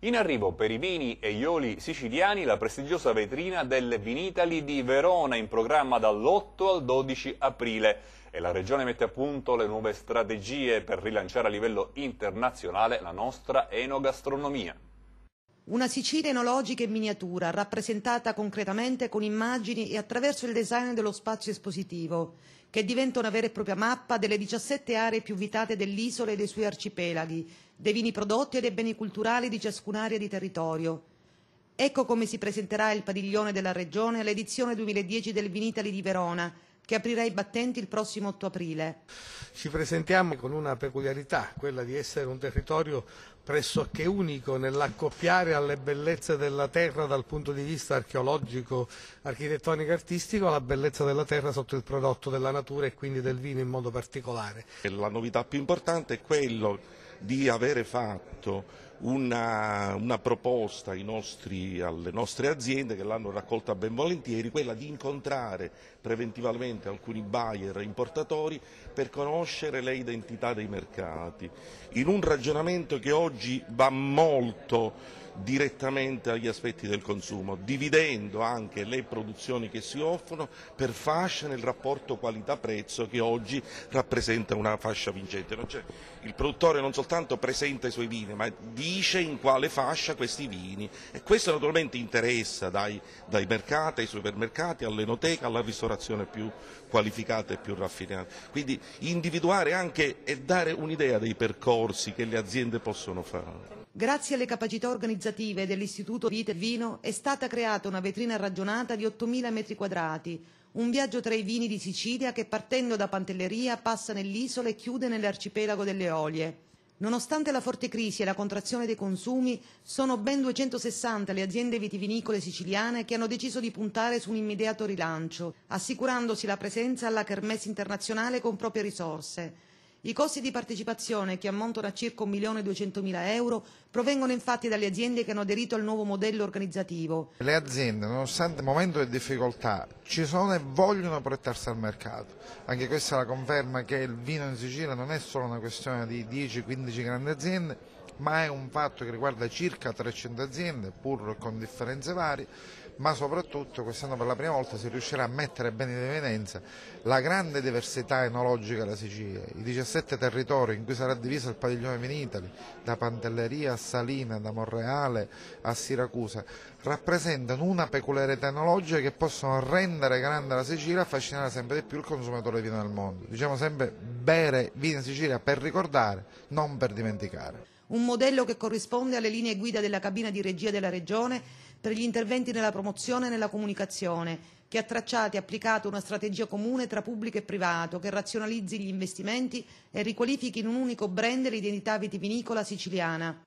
In arrivo per i vini e gli oli siciliani la prestigiosa vetrina del Vinitali di Verona in programma dall'8 al 12 aprile e la regione mette a punto le nuove strategie per rilanciare a livello internazionale la nostra enogastronomia. Una Sicilia enologica in miniatura, rappresentata concretamente con immagini e attraverso il design dello spazio espositivo, che diventa una vera e propria mappa delle 17 aree più vitate dell'isola e dei suoi arcipelaghi, dei vini prodotti e dei beni culturali di ciascun'area di territorio. Ecco come si presenterà il padiglione della Regione all'edizione 2010 del Vinitali di Verona, che aprirà i battenti il prossimo 8 aprile. Ci presentiamo con una peculiarità, quella di essere un territorio pressoché unico nell'accoppiare alle bellezze della terra dal punto di vista archeologico, architettonico e artistico la bellezza della terra sotto il prodotto della natura e quindi del vino in modo particolare. La novità più importante è quello di avere fatto una, una proposta nostri, alle nostre aziende che l'hanno raccolta ben volentieri, quella di incontrare preventivamente alcuni buyer e importatori per conoscere le identità dei mercati, in un ragionamento che oggi oggi va molto direttamente agli aspetti del consumo, dividendo anche le produzioni che si offrono per fascia nel rapporto qualità-prezzo che oggi rappresenta una fascia vincente. Cioè, il produttore non soltanto presenta i suoi vini, ma dice in quale fascia questi vini e questo naturalmente interessa dai, dai mercati, ai supermercati, all'enoteca, alla ristorazione più qualificata e più raffinata. Quindi individuare anche e dare un'idea dei percorsi che le aziende possono fare. Grazie alle capacità organizzative dell'Istituto Vite e Vino è stata creata una vetrina ragionata di 8.000 metri quadrati, un viaggio tra i vini di Sicilia che partendo da Pantelleria passa nell'isola e chiude nell'arcipelago delle Olie. Nonostante la forte crisi e la contrazione dei consumi, sono ben 260 le aziende vitivinicole siciliane che hanno deciso di puntare su un immediato rilancio, assicurandosi la presenza alla Kermesse internazionale con proprie risorse. I costi di partecipazione, che ammontano a circa 1.200.000 euro, provengono infatti dalle aziende che hanno aderito al nuovo modello organizzativo. Le aziende, nonostante il momento di difficoltà, ci sono e vogliono proiettarsi al mercato. Anche questa è la conferma che il vino in Sicilia non è solo una questione di 10-15 grandi aziende, ma è un fatto che riguarda circa 300 aziende, pur con differenze varie, ma soprattutto quest'anno per la prima volta si riuscirà a mettere bene in evidenza la grande diversità enologica della Sicilia, i 17 territori in cui sarà diviso il padiglione Vinitali, da Pantelleria a Salina, da Monreale a Siracusa, rappresentano una peculiarità enologica che possono rendere grande la Sicilia e affascinare sempre di più il consumatore di vino del mondo. Diciamo sempre bere vino in Sicilia per ricordare, non per dimenticare un modello che corrisponde alle linee guida della cabina di regia della Regione per gli interventi nella promozione e nella comunicazione, che ha tracciato e applicato una strategia comune tra pubblico e privato, che razionalizzi gli investimenti e riqualifichi in un unico brand l'identità vitivinicola siciliana.